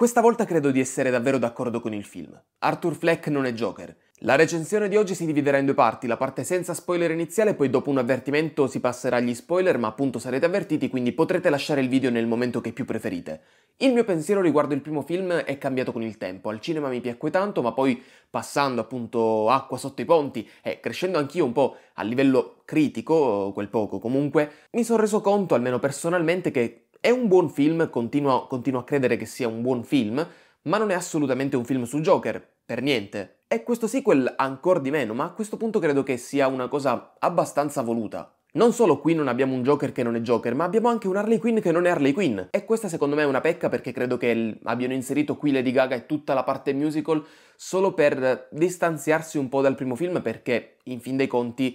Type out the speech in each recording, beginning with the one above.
Questa volta credo di essere davvero d'accordo con il film. Arthur Fleck non è Joker. La recensione di oggi si dividerà in due parti, la parte senza spoiler iniziale, poi dopo un avvertimento si passerà agli spoiler, ma appunto sarete avvertiti, quindi potrete lasciare il video nel momento che più preferite. Il mio pensiero riguardo il primo film è cambiato con il tempo, al cinema mi piacque tanto, ma poi passando appunto acqua sotto i ponti e crescendo anch'io un po' a livello critico, quel poco comunque, mi sono reso conto, almeno personalmente, che è un buon film, continuo, continuo a credere che sia un buon film, ma non è assolutamente un film su Joker, per niente. E questo sequel ancora di meno, ma a questo punto credo che sia una cosa abbastanza voluta. Non solo qui non abbiamo un Joker che non è Joker, ma abbiamo anche un Harley Quinn che non è Harley Quinn. E questa secondo me è una pecca perché credo che abbiano inserito qui Lady Gaga e tutta la parte musical solo per distanziarsi un po' dal primo film perché, in fin dei conti,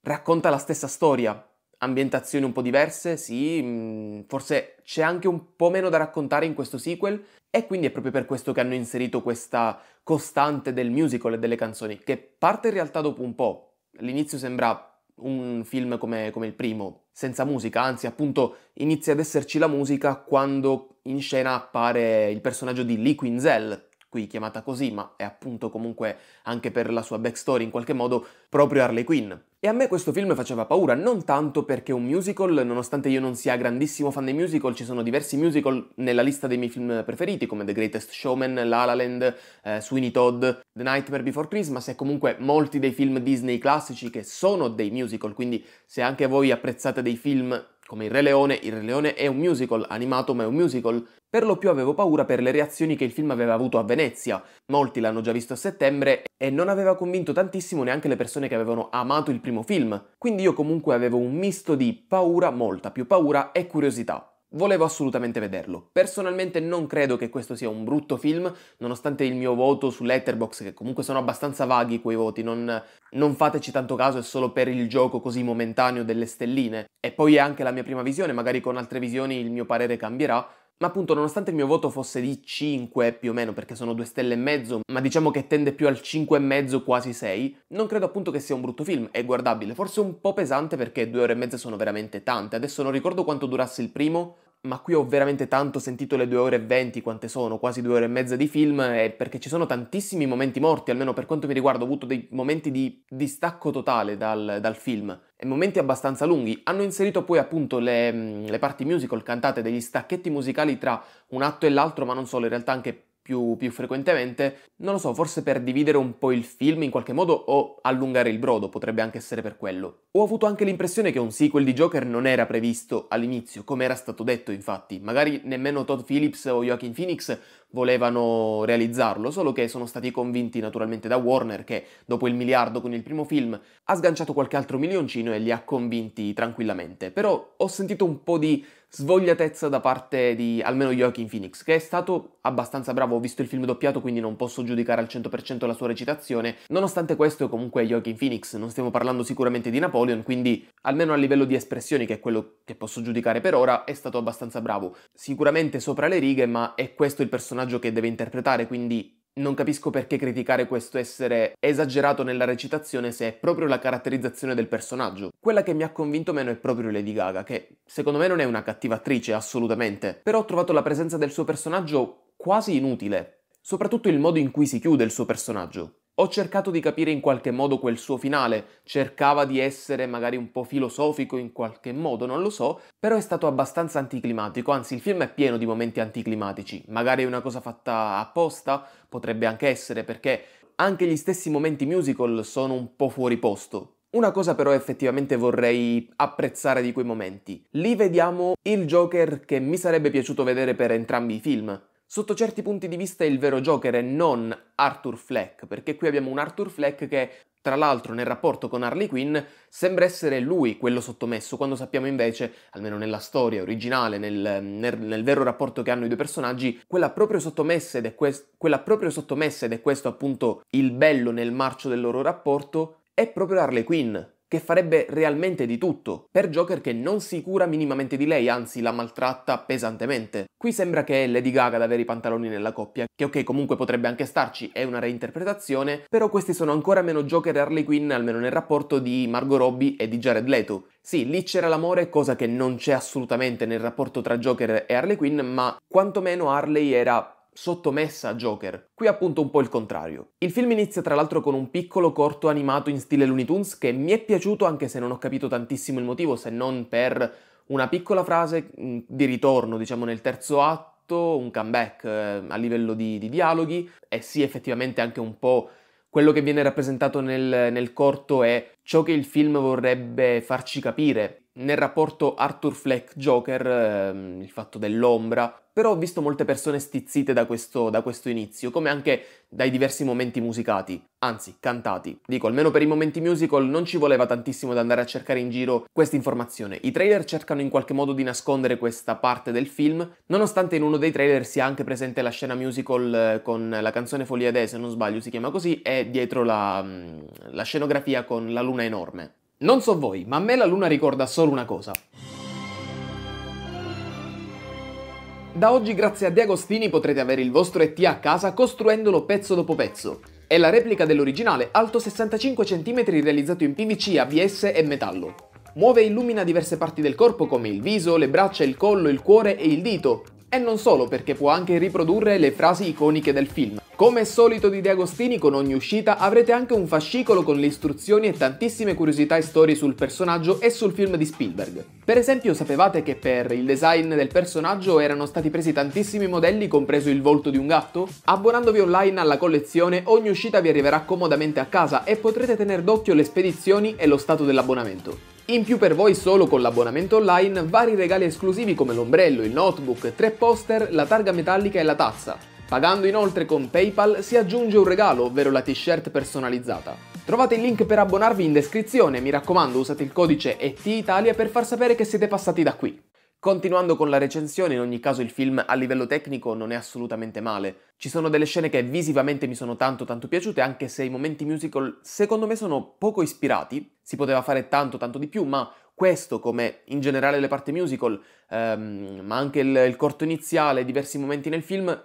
racconta la stessa storia ambientazioni un po' diverse, sì, mm, forse c'è anche un po' meno da raccontare in questo sequel e quindi è proprio per questo che hanno inserito questa costante del musical e delle canzoni, che parte in realtà dopo un po'. All'inizio sembra un film come, come il primo, senza musica, anzi appunto inizia ad esserci la musica quando in scena appare il personaggio di Lee Quinzel, qui chiamata così, ma è appunto comunque anche per la sua backstory in qualche modo proprio Harley Quinn. E a me questo film faceva paura, non tanto perché un musical, nonostante io non sia grandissimo fan dei musical, ci sono diversi musical nella lista dei miei film preferiti, come The Greatest Showman, La La Land, eh, Sweeney Todd, The Nightmare Before Christmas e comunque molti dei film Disney classici che sono dei musical, quindi se anche voi apprezzate dei film come il Re Leone, il Re Leone è un musical animato ma è un musical, per lo più avevo paura per le reazioni che il film aveva avuto a Venezia. Molti l'hanno già visto a settembre e non aveva convinto tantissimo neanche le persone che avevano amato il primo film. Quindi io comunque avevo un misto di paura, molta più paura e curiosità. Volevo assolutamente vederlo. Personalmente non credo che questo sia un brutto film, nonostante il mio voto su Letterboxd, che comunque sono abbastanza vaghi quei voti, non, non fateci tanto caso, è solo per il gioco così momentaneo delle stelline. E poi è anche la mia prima visione, magari con altre visioni il mio parere cambierà, ma appunto, nonostante il mio voto fosse di 5 più o meno, perché sono 2 stelle e mezzo, ma diciamo che tende più al 5 e mezzo, quasi 6, non credo appunto che sia un brutto film, è guardabile, forse un po' pesante perché due ore e mezza sono veramente tante. Adesso non ricordo quanto durasse il primo, ma qui ho veramente tanto sentito le due ore e venti quante sono, quasi due ore e mezza di film, eh, perché ci sono tantissimi momenti morti, almeno per quanto mi riguarda ho avuto dei momenti di distacco totale dal, dal film, e momenti abbastanza lunghi. Hanno inserito poi appunto le, mm, le parti musical cantate, degli stacchetti musicali tra un atto e l'altro, ma non solo, in realtà anche più, più, frequentemente, non lo so, forse per dividere un po' il film in qualche modo o allungare il brodo, potrebbe anche essere per quello. Ho avuto anche l'impressione che un sequel di Joker non era previsto all'inizio, come era stato detto infatti, magari nemmeno Todd Phillips o Joaquin Phoenix volevano realizzarlo, solo che sono stati convinti naturalmente da Warner che dopo il miliardo con il primo film ha sganciato qualche altro milioncino e li ha convinti tranquillamente, però ho sentito un po' di svogliatezza da parte di almeno Joaquin Phoenix, che è stato abbastanza bravo, ho visto il film doppiato quindi non posso giudicare al 100% la sua recitazione, nonostante questo comunque Joaquin Phoenix, non stiamo parlando sicuramente di Napoleon, quindi almeno a livello di espressioni, che è quello che posso giudicare per ora, è stato abbastanza bravo. Sicuramente sopra le righe, ma è questo il personaggio che deve interpretare, quindi non capisco perché criticare questo essere esagerato nella recitazione se è proprio la caratterizzazione del personaggio. Quella che mi ha convinto meno è proprio Lady Gaga, che secondo me non è una cattiva attrice, assolutamente, però ho trovato la presenza del suo personaggio quasi inutile, soprattutto il modo in cui si chiude il suo personaggio. Ho cercato di capire in qualche modo quel suo finale, cercava di essere magari un po' filosofico in qualche modo, non lo so, però è stato abbastanza anticlimatico, anzi il film è pieno di momenti anticlimatici, magari è una cosa fatta apposta, potrebbe anche essere perché anche gli stessi momenti musical sono un po' fuori posto, una cosa però effettivamente vorrei apprezzare di quei momenti. Lì vediamo il Joker che mi sarebbe piaciuto vedere per entrambi i film. Sotto certi punti di vista è il vero Joker e non Arthur Fleck, perché qui abbiamo un Arthur Fleck che, tra l'altro, nel rapporto con Harley Quinn sembra essere lui quello sottomesso, quando sappiamo invece, almeno nella storia originale, nel, nel, nel vero rapporto che hanno i due personaggi, quella proprio, sottomessa ed è quest- quella proprio sottomessa, ed è questo appunto il bello nel marcio del loro rapporto, è proprio Harley Quinn, che farebbe realmente di tutto per Joker che non si cura minimamente di lei, anzi la maltratta pesantemente. Qui sembra che è Lady Gaga ad avere i pantaloni nella coppia, che ok comunque potrebbe anche starci, è una reinterpretazione, però questi sono ancora meno Joker e Harley Quinn almeno nel rapporto di Margot Robbie e di Jared Leto. Sì, lì c'era l'amore, cosa che non c'è assolutamente nel rapporto tra Joker e Harley Quinn, ma quantomeno Harley era sottomessa a Joker. Qui appunto un po' il contrario. Il film inizia tra l'altro con un piccolo corto animato in stile Looney Tunes che mi è piaciuto anche se non ho capito tantissimo il motivo, se non per una piccola frase mm, di ritorno, diciamo nel terzo atto, un comeback eh, a livello di, di dialoghi e sì effettivamente anche un po' quello che viene rappresentato nel, nel, corto è ciò che il film vorrebbe farci capire nel rapporto Arthur Fleck-Joker, ehm, il fatto dell'ombra, però ho visto molte persone stizzite da questo, da questo, inizio, come anche dai diversi momenti musicati, anzi cantati. Dico, almeno per i momenti musical non ci voleva tantissimo da andare a cercare in giro questa informazione. I trailer cercano in qualche modo di nascondere questa parte del film, nonostante in uno dei trailer sia anche presente la scena musical eh, con la canzone Folia Day, se non sbaglio si chiama così, e dietro la, mm, la scenografia con la luna enorme. Non so voi, ma a me la luna ricorda solo una cosa. Da oggi grazie a De Agostini potrete avere il vostro ET a casa costruendolo pezzo dopo pezzo. È la replica dell'originale, alto 65 cm realizzato in PVC, ABS e metallo. Muove e illumina diverse parti del corpo come il viso, le braccia, il collo, il cuore e il dito, e non solo, perché può anche riprodurre le frasi iconiche del film. Come è solito di De Agostini, con ogni uscita avrete anche un fascicolo con le istruzioni e tantissime curiosità e storie sul personaggio e sul film di Spielberg. Per esempio, sapevate che per il design del personaggio erano stati presi tantissimi modelli, compreso il volto di un gatto? Abbonandovi online alla collezione, ogni uscita vi arriverà comodamente a casa e potrete tenere d'occhio le spedizioni e lo stato dell'abbonamento. In più per voi solo con l'abbonamento online vari regali esclusivi come l'ombrello, il notebook, tre poster, la targa metallica e la tazza. Pagando inoltre con PayPal si aggiunge un regalo, ovvero la t-shirt personalizzata. Trovate il link per abbonarvi in descrizione, mi raccomando usate il codice ETItalia per far sapere che siete passati da qui. Continuando con la recensione, in ogni caso il film a livello tecnico non è assolutamente male. Ci sono delle scene che visivamente mi sono tanto tanto piaciute, anche se i momenti musical secondo me sono poco ispirati, si poteva fare tanto tanto di più, ma questo, come in generale le parti musical, ehm, ma anche il, il corto iniziale, diversi momenti nel film,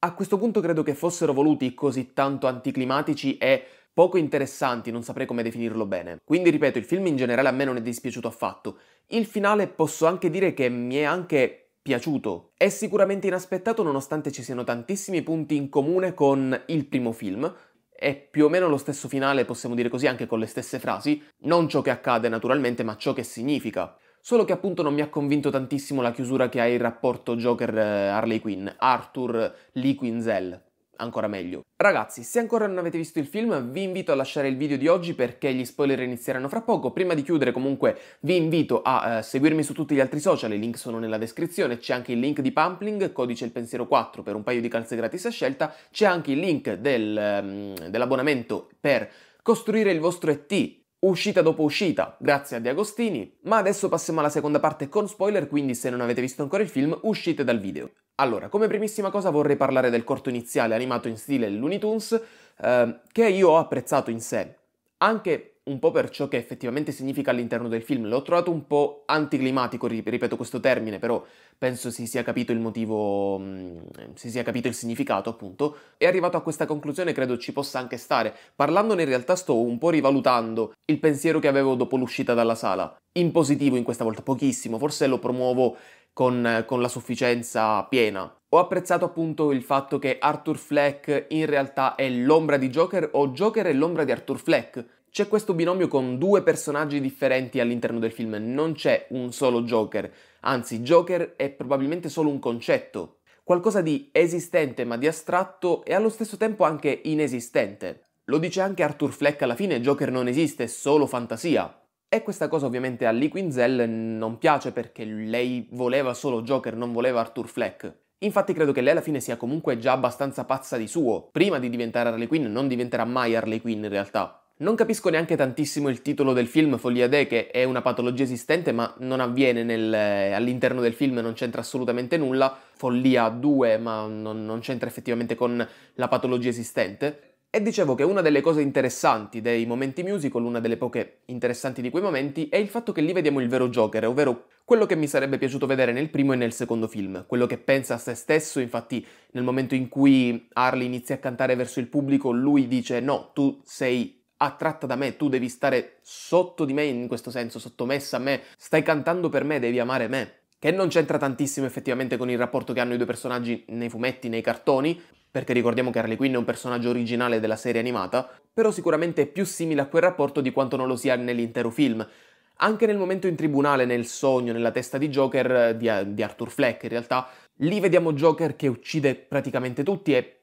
a questo punto credo che fossero voluti così tanto anticlimatici e poco interessanti, non saprei come definirlo bene. Quindi ripeto, il film in generale a me non è dispiaciuto affatto. Il finale posso anche dire che mi è anche piaciuto. È sicuramente inaspettato nonostante ci siano tantissimi punti in comune con il primo film. È più o meno lo stesso finale, possiamo dire così, anche con le stesse frasi, non ciò che accade naturalmente, ma ciò che significa. Solo che appunto non mi ha convinto tantissimo la chiusura che ha il rapporto Joker-Harley eh, Quinn, Arthur-Lee Quinzel ancora meglio. Ragazzi, se ancora non avete visto il film, vi invito a lasciare il video di oggi perché gli spoiler inizieranno fra poco. Prima di chiudere, comunque, vi invito a eh, seguirmi su tutti gli altri social, i link sono nella descrizione, c'è anche il link di Pumpling, codice il pensiero 4 per un paio di calze gratis a scelta, c'è anche il link del, um, dell'abbonamento per costruire il vostro ET uscita dopo uscita, grazie a De Agostini, ma adesso passiamo alla seconda parte con spoiler, quindi se non avete visto ancora il film uscite dal video. Allora, come primissima cosa vorrei parlare del corto iniziale animato in stile Looney Tunes, eh, che io ho apprezzato in sé, anche un po' per ciò che effettivamente significa all'interno del film. L'ho trovato un po' anticlimatico, ripeto questo termine, però penso si sia capito il motivo, mm, si sia capito il significato, appunto. E arrivato a questa conclusione credo ci possa anche stare. Parlandone in realtà sto un po' rivalutando il pensiero che avevo dopo l'uscita dalla sala. In positivo in questa volta, pochissimo, forse lo promuovo con, con la sufficienza piena. Ho apprezzato appunto il fatto che Arthur Fleck in realtà è l'ombra di Joker o Joker è l'ombra di Arthur Fleck. C'è questo binomio con due personaggi differenti all'interno del film, non c'è un solo Joker, anzi Joker è probabilmente solo un concetto, qualcosa di esistente ma di astratto e allo stesso tempo anche inesistente. Lo dice anche Arthur Fleck alla fine, Joker non esiste, è solo fantasia. E questa cosa ovviamente a Lee Quinzel non piace perché lei voleva solo Joker, non voleva Arthur Fleck. Infatti credo che lei alla fine sia comunque già abbastanza pazza di suo. Prima di diventare Harley Quinn non diventerà mai Harley Quinn in realtà. Non capisco neanche tantissimo il titolo del film Follia De, che è una patologia esistente, ma non avviene nel, all'interno del film, non c'entra assolutamente nulla. Follia 2, ma non, non c'entra effettivamente con la patologia esistente. E dicevo che una delle cose interessanti dei momenti musical, una delle poche interessanti di quei momenti, è il fatto che lì vediamo il vero Joker, ovvero quello che mi sarebbe piaciuto vedere nel primo e nel secondo film, quello che pensa a se stesso, infatti nel momento in cui Harley inizia a cantare verso il pubblico, lui dice no, tu sei attratta da me, tu devi stare sotto di me in questo senso, sottomessa a me, stai cantando per me, devi amare me. Che non c'entra tantissimo effettivamente con il rapporto che hanno i due personaggi nei fumetti, nei cartoni, perché ricordiamo che Harley Quinn è un personaggio originale della serie animata, però sicuramente è più simile a quel rapporto di quanto non lo sia nell'intero film. Anche nel momento in tribunale, nel sogno, nella testa di Joker, eh, di, eh, di Arthur Fleck in realtà, lì vediamo Joker che uccide praticamente tutti e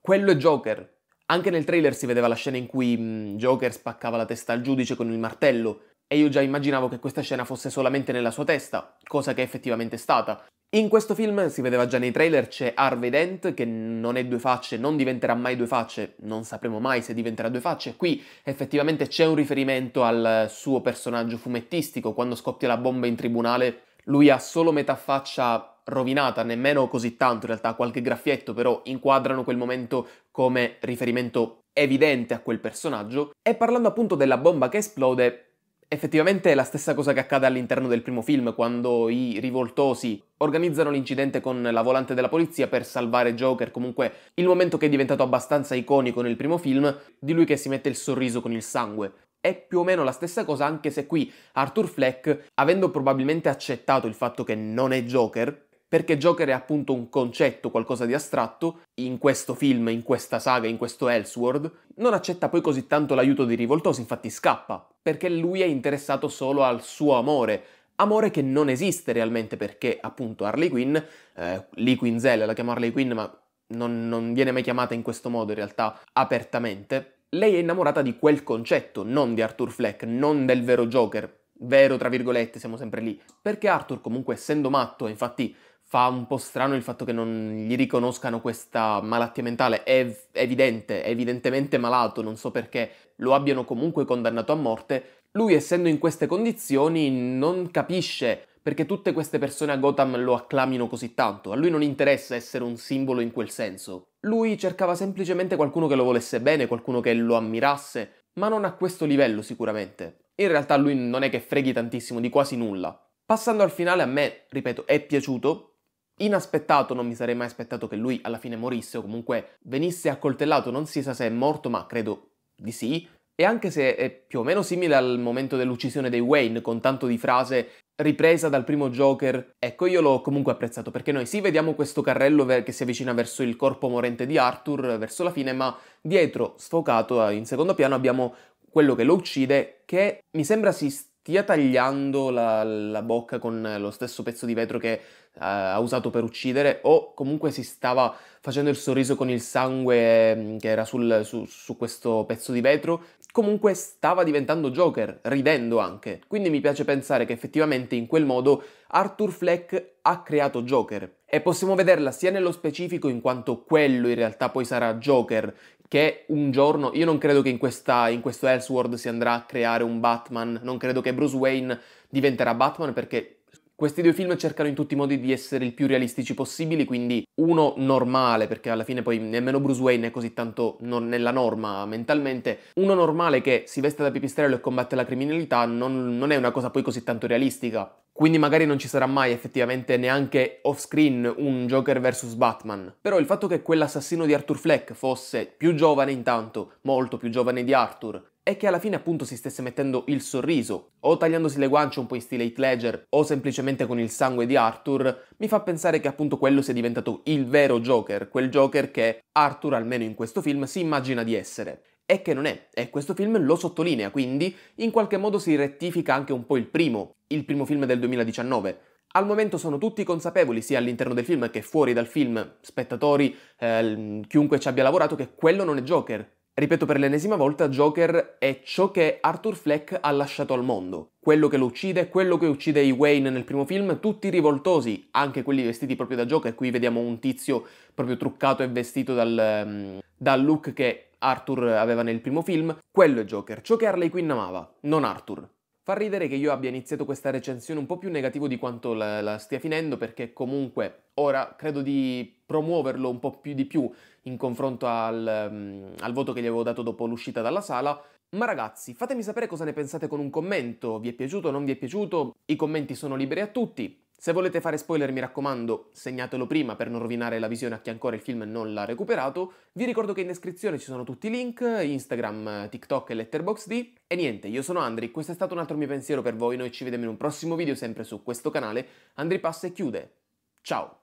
quello è Joker. Anche nel trailer si vedeva la scena in cui mh, mm, Joker spaccava la testa al giudice con il martello, e io già immaginavo che questa scena fosse solamente nella sua testa, cosa che è effettivamente stata. In questo film si vedeva già nei trailer c'è Harvey Dent che non è due facce, non diventerà mai due facce, non sapremo mai se diventerà due facce. Qui effettivamente c'è un riferimento al suo personaggio fumettistico, quando scoppia la bomba in tribunale lui ha solo metà faccia rovinata, nemmeno così tanto in realtà, qualche graffietto, però inquadrano quel momento come riferimento evidente a quel personaggio. E parlando appunto della bomba che esplode, Effettivamente è la stessa cosa che accade all'interno del primo film, quando i rivoltosi organizzano l'incidente con la volante della polizia per salvare Joker, comunque il momento che è diventato abbastanza iconico nel primo film, di lui che si mette il sorriso con il sangue. È più o meno la stessa cosa anche se qui Arthur Fleck, avendo probabilmente accettato il fatto che non è Joker, perché Joker è appunto un concetto, qualcosa di astratto, in questo film, in questa saga, in questo Elseworld, non accetta poi così tanto l'aiuto dei Rivoltosi, infatti scappa, perché lui è interessato solo al suo amore, amore che non esiste realmente perché appunto Harley Quinn, eh, Lee Quinzel la chiama Harley Quinn ma non, non viene mai chiamata in questo modo in realtà apertamente, lei è innamorata di quel concetto, non di Arthur Fleck, non del vero Joker, vero tra virgolette, siamo sempre lì, perché Arthur comunque essendo matto, infatti fa un po' strano il fatto che non gli riconoscano questa malattia mentale, è evidente, è evidentemente malato, non so perché lo abbiano comunque condannato a morte. Lui essendo in queste condizioni non capisce perché tutte queste persone a Gotham lo acclamino così tanto. A lui non interessa essere un simbolo in quel senso. Lui cercava semplicemente qualcuno che lo volesse bene, qualcuno che lo ammirasse, ma non a questo livello sicuramente. In realtà lui non è che freghi tantissimo di quasi nulla. Passando al finale a me, ripeto, è piaciuto, Inaspettato, non mi sarei mai aspettato che lui alla fine morisse o comunque venisse accoltellato, non si sa se è morto, ma credo di sì. E anche se è più o meno simile al momento dell'uccisione dei Wayne, con tanto di frase ripresa dal primo Joker, ecco io l'ho comunque apprezzato perché noi sì vediamo questo carrello che si avvicina verso il corpo morente di Arthur, verso la fine, ma dietro, sfocato in secondo piano, abbiamo quello che lo uccide, che mi sembra si sta stia tagliando la, la, bocca con lo stesso pezzo di vetro che uh, ha usato per uccidere o comunque si stava facendo il sorriso con il sangue mm, che era sul, su, su questo pezzo di vetro, comunque stava diventando Joker, ridendo anche. Quindi mi piace pensare che effettivamente in quel modo Arthur Fleck ha creato Joker. E possiamo vederla sia nello specifico in quanto quello in realtà poi sarà Joker che un giorno, io non credo che in, questa, in questo Elseworld si andrà a creare un Batman, non credo che Bruce Wayne diventerà Batman perché questi due film cercano in tutti i modi di essere il più realistici possibili, quindi uno normale, perché alla fine poi nemmeno Bruce Wayne è così tanto nella norma mentalmente, uno normale che si veste da pipistrello e combatte la criminalità non, non è una cosa poi così tanto realistica, quindi magari non ci sarà mai effettivamente neanche off-screen un Joker vs Batman. Però il fatto che quell'assassino di Arthur Fleck fosse più giovane intanto, molto più giovane di Arthur, e che alla fine appunto si stesse mettendo il sorriso, o tagliandosi le guance un po' in stile Heath Ledger, o semplicemente con il sangue di Arthur, mi fa pensare che appunto quello sia diventato il vero Joker, quel Joker che Arthur, almeno in questo film, si immagina di essere e che non è, e questo film lo sottolinea, quindi in qualche modo si rettifica anche un po' il primo, il primo film del 2019. Al momento sono tutti consapevoli, sia all'interno del film che fuori dal film, spettatori, eh, chiunque ci abbia lavorato, che quello non è Joker. Ripeto per l'ennesima volta, Joker è ciò che Arthur Fleck ha lasciato al mondo. Quello che lo uccide, quello che uccide i Wayne nel primo film, tutti rivoltosi, anche quelli vestiti proprio da Joker. Qui vediamo un tizio proprio truccato e vestito dal, ehm, dal look che Arthur aveva nel primo film, quello è Joker, ciò che Harley Quinn amava, non Arthur. Fa ridere che io abbia iniziato questa recensione un po' più negativo di quanto la, la stia finendo perché comunque ora credo di promuoverlo un po' più di più in confronto al, um, al voto che gli avevo dato dopo l'uscita dalla sala, ma ragazzi, fatemi sapere cosa ne pensate con un commento, vi è piaciuto o non vi è piaciuto, i commenti sono liberi a tutti, se volete fare spoiler mi raccomando segnatelo prima per non rovinare la visione a chi ancora il film non l'ha recuperato, vi ricordo che in descrizione ci sono tutti i link, Instagram, TikTok e Letterboxd e niente, io sono Andri, questo è stato un altro mio pensiero per voi, noi ci vediamo in un prossimo video sempre su questo canale, Andri Passa e chiude, ciao!